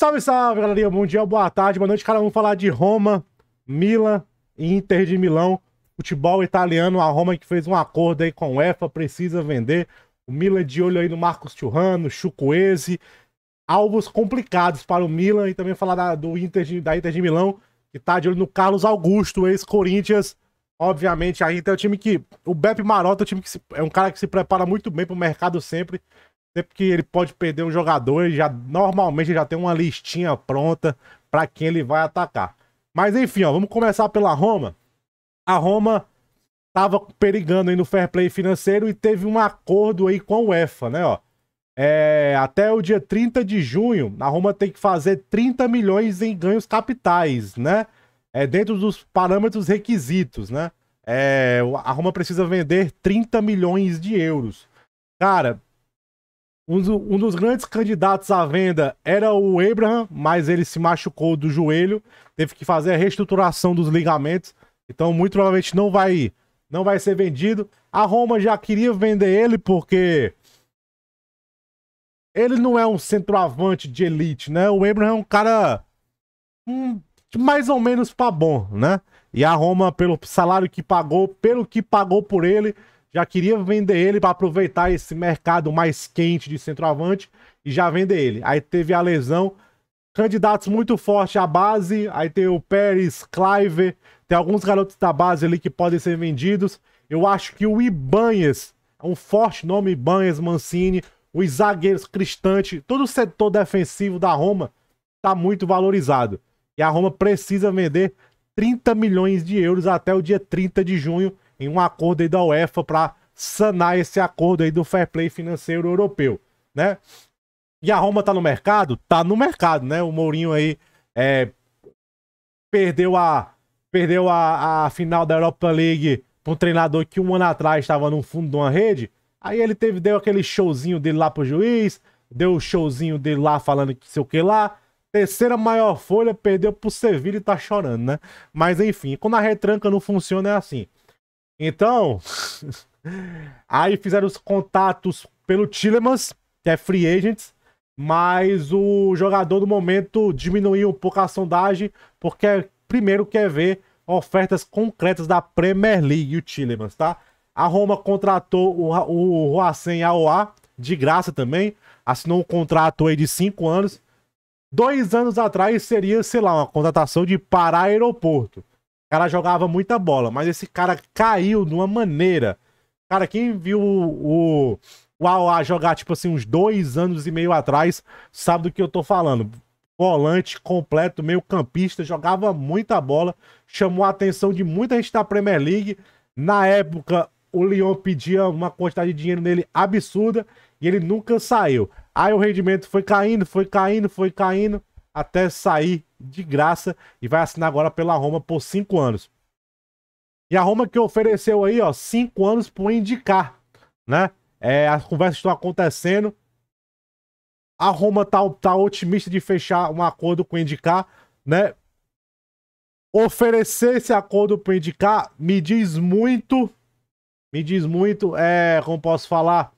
Salve, salve, galerinha. Bom dia, boa tarde, boa noite. Cara, vamos falar de Roma, Milan e Inter de Milão. Futebol italiano, a Roma que fez um acordo aí com o EFA, precisa vender. O Milan de olho aí no Marcos Churrano, Chucoese Alvos complicados para o Milan e também falar da, do Inter de, da Inter de Milão, que tá de olho no Carlos Augusto, ex-Corinthians. Obviamente, a Inter é o time que. O Beppe Marotta é, o time que se, é um cara que se prepara muito bem para o mercado sempre. Sempre que ele pode perder um jogador, ele já normalmente já tem uma listinha pronta para quem ele vai atacar. Mas enfim, ó, vamos começar pela Roma. A Roma estava perigando aí no fair play financeiro e teve um acordo aí com a UEFA, né, ó. É, até o dia 30 de junho, a Roma tem que fazer 30 milhões em ganhos capitais, né? É dentro dos parâmetros requisitos, né? É, a Roma precisa vender 30 milhões de euros. Cara, um, do, um, dos grandes candidatos à venda era o Abraham, mas ele se machucou do joelho, teve que fazer a reestruturação dos ligamentos, então muito provavelmente não vai não vai ser vendido. A Roma já queria vender ele porque ele não é um centroavante de elite, né? O Abraham é um cara um, mais ou menos para bom, né? E a Roma pelo salário que pagou, pelo que pagou por ele, já queria vender ele para aproveitar esse mercado mais quente de centroavante e já vender ele. Aí teve a lesão, candidatos muito fortes à base, aí tem o Pérez, Clive, tem alguns garotos da base ali que podem ser vendidos. Eu acho que o Ibanhas, é um forte nome, Ibanhas, Mancini, os zagueiros Cristante, todo o setor defensivo da Roma está muito valorizado. E a Roma precisa vender 30 milhões de euros até o dia 30 de junho em um acordo aí da UEFA para sanar esse acordo aí do fair play financeiro europeu, né? E a Roma tá no mercado? Tá no mercado, né? O Mourinho aí é, perdeu a perdeu a, a final da Europa League para um treinador que um ano atrás estava no fundo de uma rede. Aí ele teve deu aquele showzinho dele lá pro juiz, deu o showzinho dele lá falando que sei o que lá. Terceira maior folha, perdeu pro Sevilla e tá chorando, né? Mas enfim, quando a retranca não funciona é assim. Então, aí fizeram os contatos pelo Tillemans, que é free agent, mas o jogador do momento diminuiu um pouco a sondagem, porque é, primeiro quer ver ofertas concretas da Premier League, o Tillemans, tá? A Roma contratou o, o Roacen Aoa, de graça também, assinou um contrato aí de 5 anos. Dois anos atrás seria, sei lá, uma contratação de parar Aeroporto. O cara jogava muita bola, mas esse cara caiu de uma maneira. Cara, quem viu o, o, o jogar, tipo assim, uns dois anos e meio atrás, sabe do que eu tô falando. Volante completo, meio campista, jogava muita bola, chamou a atenção de muita gente da Premier League. Na época, o Lyon pedia uma quantidade de dinheiro nele absurda e ele nunca saiu. Aí o rendimento foi caindo, foi caindo, foi caindo até sair de graça e vai assinar agora pela Roma por cinco anos. E a Roma que ofereceu aí, ó, cinco anos por indicar, né? É, as conversas estão acontecendo. A Roma tá, tá otimista de fechar um acordo com o Indicar, né? Oferecer esse acordo para Indicar me diz muito, me diz muito, é, como posso falar,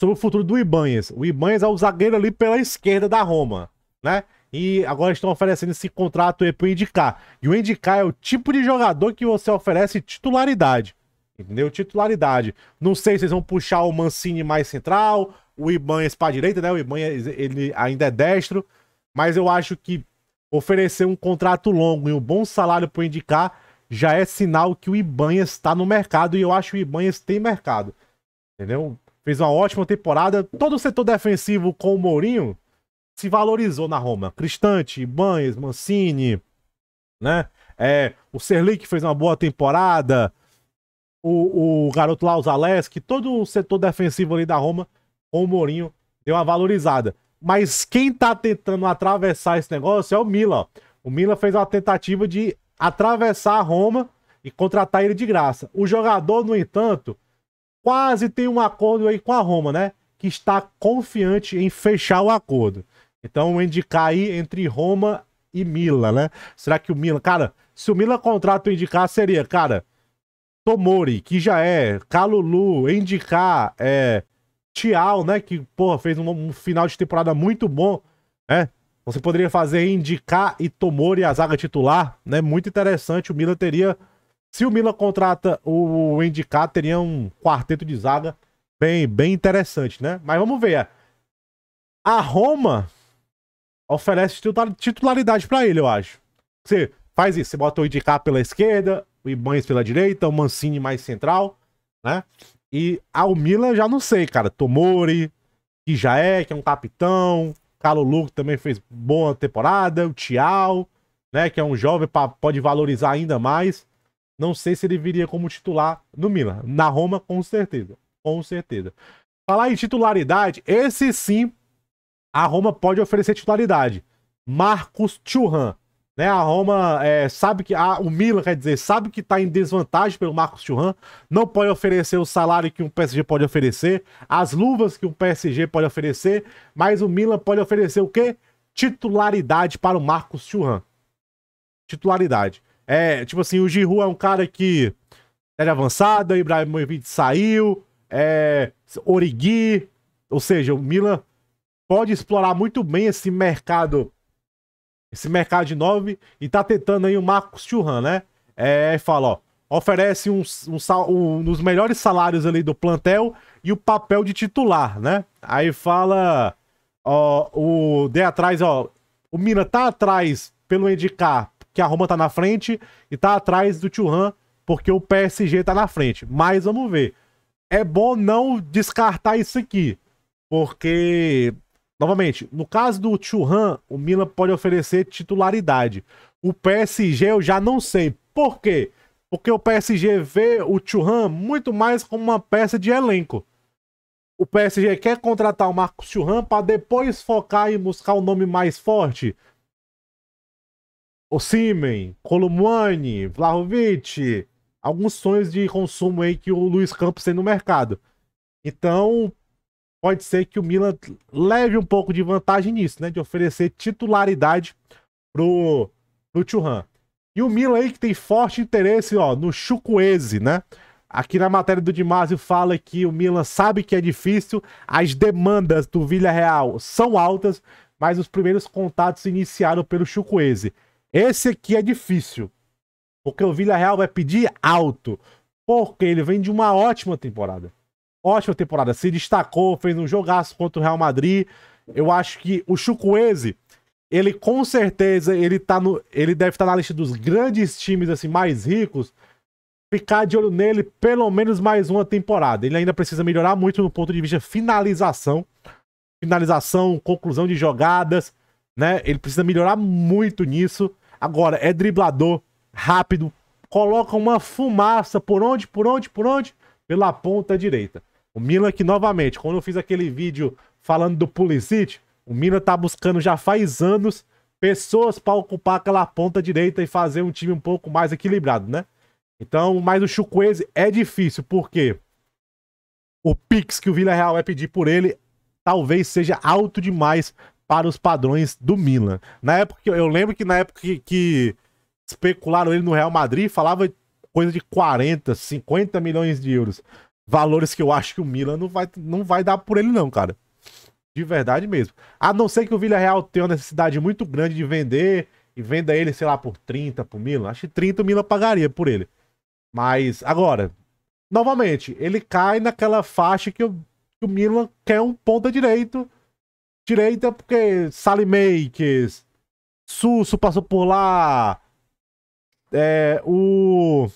sobre o futuro do Ibanhas. O Ibanhas é o zagueiro ali pela esquerda da Roma né? E agora estão oferecendo esse contrato aí pro Indicar. E o Indicar é o tipo de jogador que você oferece titularidade. Entendeu? Titularidade. Não sei se vocês vão puxar o Mancini mais central, o Ibanez para direita, né? O Ibanez ele ainda é destro, mas eu acho que oferecer um contrato longo e um bom salário para indicar já é sinal que o Ibanez está no mercado e eu acho que o Ibanez tem mercado. Entendeu? Fez uma ótima temporada, todo o setor defensivo com o Mourinho se valorizou na Roma. Cristante, Banhes, Mancini, né? É, o Serli que fez uma boa temporada, o, o garoto lá, o Zaleski, todo o setor defensivo ali da Roma, com o Mourinho, deu uma valorizada. Mas quem tá tentando atravessar esse negócio é o Milan. O Milan fez uma tentativa de atravessar a Roma e contratar ele de graça. O jogador, no entanto, quase tem um acordo aí com a Roma, né? Que está confiante em fechar o acordo. Então, o indicar aí entre Roma e Mila, né? Será que o Mila, Cara, se o Mila contrata o indicar, seria, cara, Tomori, que já é, Calulu, indicar, é. Tial, né? Que, porra, fez um, um, final de temporada muito bom, né? Você poderia fazer indicar e Tomori a zaga titular, né? Muito interessante. O Mila teria. Se o Mila contrata o indicar, teria um quarteto de zaga bem, bem interessante, né? Mas vamos ver. É, a Roma oferece titularidade para ele, eu acho. Você faz isso, você bota o Indicar pela esquerda, o Ibanez pela direita, o Mancini mais central, né? E ao Milan já não sei, cara. Tomori, que já é, que é um capitão. Calulu, que também fez boa temporada. O Tial, né? Que é um jovem, pra, pode valorizar ainda mais. Não sei se ele viria como titular no Milan. Na Roma, com certeza. Com certeza. Falar em titularidade, esse sim a Roma pode oferecer titularidade. Marcos Churran. Né, a Roma é, sabe que. A, o Milan, quer dizer, sabe que está em desvantagem pelo Marcos Churran. Não pode oferecer o salário que um PSG pode oferecer, as luvas que um PSG pode oferecer, mas o Milan pode oferecer o quê? Titularidade para o Marcos Churran. Titularidade. É, tipo assim, o Giroud é um cara que era avançada, o Ibrahimovic saiu, é, Origi, ou seja, o Milan pode explorar muito bem esse mercado, esse mercado de 9 e tá tentando aí o Marcos Churran, né? É, fala, ó, oferece um, um, um, um dos melhores salários ali do plantel e o papel de titular, né? Aí fala, ó, o de atrás, ó, o Mina tá atrás pelo indicar que a Roma tá na frente e tá atrás do Churran porque o PSG tá na frente. Mas vamos ver. É bom não descartar isso aqui, porque Novamente, no caso do Churran, o Milan pode oferecer titularidade. O PSG eu já não sei. Por quê? Porque o PSG vê o Churran muito mais como uma peça de elenco. O PSG quer contratar o Marcos Churran para depois focar e buscar o um nome mais forte. O Simen, Columani, Vlahovic, alguns sonhos de consumo aí que o Luiz Campos tem no mercado. Então, pode ser que o Milan leve um pouco de vantagem nisso, né? De oferecer titularidade pro, pro Churran. E o Milan aí que tem forte interesse, ó, no Chukwueze, né? Aqui na matéria do Dimásio fala que o Milan sabe que é difícil, as demandas do Villarreal são altas, mas os primeiros contatos iniciaram pelo Chukwueze. Esse aqui é difícil, porque o Villarreal vai pedir alto, porque ele vem de uma ótima temporada ótima temporada. Se destacou, fez um jogaço contra o Real Madrid. Eu acho que o Chukwueze, ele com certeza, ele tá no, ele deve estar tá na lista dos grandes times assim mais ricos. Ficar de olho nele pelo menos mais uma temporada. Ele ainda precisa melhorar muito no ponto de vista finalização, finalização, conclusão de jogadas, né? Ele precisa melhorar muito nisso. Agora é driblador, rápido, coloca uma fumaça por onde, por onde, por onde? Pela ponta direita. O Milan que, novamente, quando eu fiz aquele vídeo falando do Pulisic, o Milan tá buscando já faz anos pessoas para ocupar aquela ponta direita e fazer um time um pouco mais equilibrado, né? Então, mas o Chukwueze é difícil, porque o Pix que o Villarreal vai pedir por ele talvez seja alto demais para os padrões do Milan. Na época, eu lembro que na época que, que especularam ele no Real Madrid, falava coisa de 40, 50 milhões de euros valores que eu acho que o Milan não vai, não vai dar por ele, não, cara. De verdade mesmo. A não ser que o Villarreal tenha uma necessidade muito grande de vender e venda ele, sei lá, por 30 pro Milan. Acho que 30 o Milan pagaria por ele. Mas, agora, novamente, ele cai naquela faixa que o, que o Milan quer um ponta direito. Direita porque Salimakers, Susso passou por lá, é, o...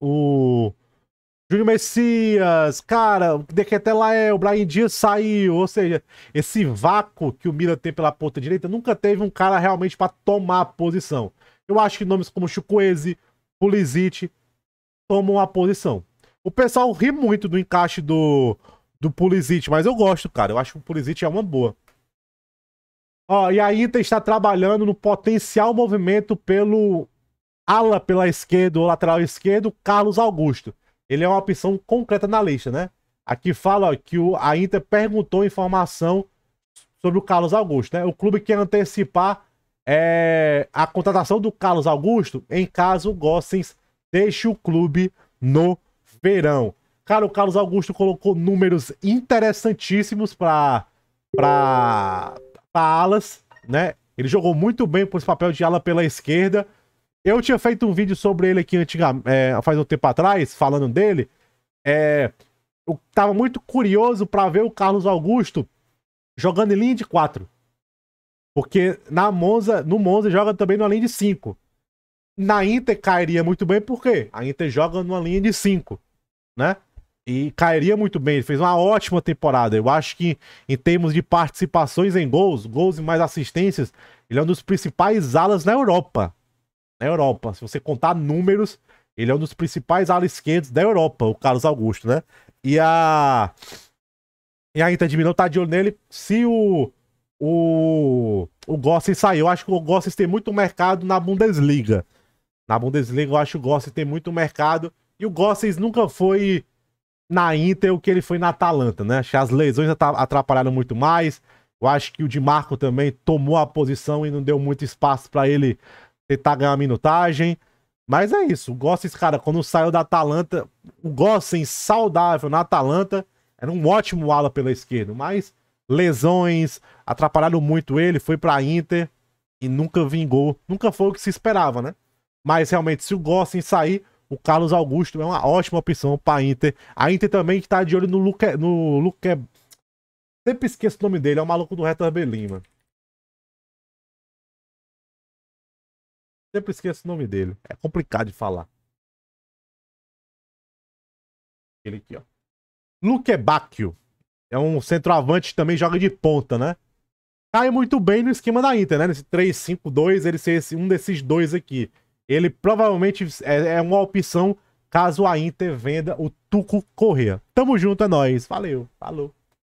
O... Júlio Messias, cara, o é o Brian Dias saiu. Ou seja, esse vácuo que o Mira tem pela ponta direita, nunca teve um cara realmente para tomar a posição. Eu acho que nomes como Chukwueze, Pulisic tomam a posição. O pessoal ri muito do encaixe do, do Pulisic, mas eu gosto, cara. Eu acho que o Pulisic é uma boa. Ó, e a Inter está trabalhando no potencial movimento pelo ala pela esquerda ou lateral esquerdo, Carlos Augusto ele é uma opção concreta na lista, né? Aqui fala ó, que o, a Inter perguntou informação sobre o Carlos Augusto, né? O clube quer antecipar é, a contratação do Carlos Augusto em caso o Gossens deixe o clube no verão. Cara, o Carlos Augusto colocou números interessantíssimos para para alas, né? Ele jogou muito bem por esse papel de ala pela esquerda. Eu tinha feito um vídeo sobre ele aqui antigamente, é, faz um tempo atrás, falando dele. É, eu tava muito curioso para ver o Carlos Augusto jogando em linha de 4. Porque na Monza, no Monza joga também numa linha de 5. Na Inter cairia muito bem, por quê? A Inter joga numa linha de 5, né? E cairia muito bem, ele fez uma ótima temporada. Eu acho que em termos de participações em gols, gols e mais assistências, ele é um dos principais alas na Europa na Europa. Se você contar números, ele é um dos principais ala esquerdos da Europa, o Carlos Augusto, né? E a. E a Inter de Milão tá de olho nele. Se o. O. O Gossens sair. Eu acho que o Gossens tem muito mercado na Bundesliga. Na Bundesliga, eu acho que o Gossens tem muito mercado. E o Gossens nunca foi na Inter o que ele foi na Atalanta, né? Acho que as lesões atrapalharam muito mais. Eu acho que o Di Marco também tomou a posição e não deu muito espaço para ele tentar tá ganhar minutagem. Mas é isso. O Gossens, cara, quando saiu da Atalanta, o Gossens saudável na Atalanta, era um ótimo ala pela esquerda, mas lesões atrapalharam muito ele, foi pra Inter e nunca vingou. Nunca foi o que se esperava, né? Mas realmente, se o Gossens sair, o Carlos Augusto é uma ótima opção pra Inter. A Inter também que tá de olho no Luque... No Luque... Sempre esqueço o nome dele, é o maluco do Retor Berlim, mano. Sempre esqueço o nome dele. É complicado de falar. Ele aqui, ó. Luke Bacchio. É um centroavante que também joga de ponta, né? Cai muito bem no esquema da Inter, né? Nesse 3-5-2, ele ser esse, um desses dois aqui. Ele provavelmente é, é uma opção caso a Inter venda o Tuco Correa. Tamo junto, é nóis. Valeu, falou.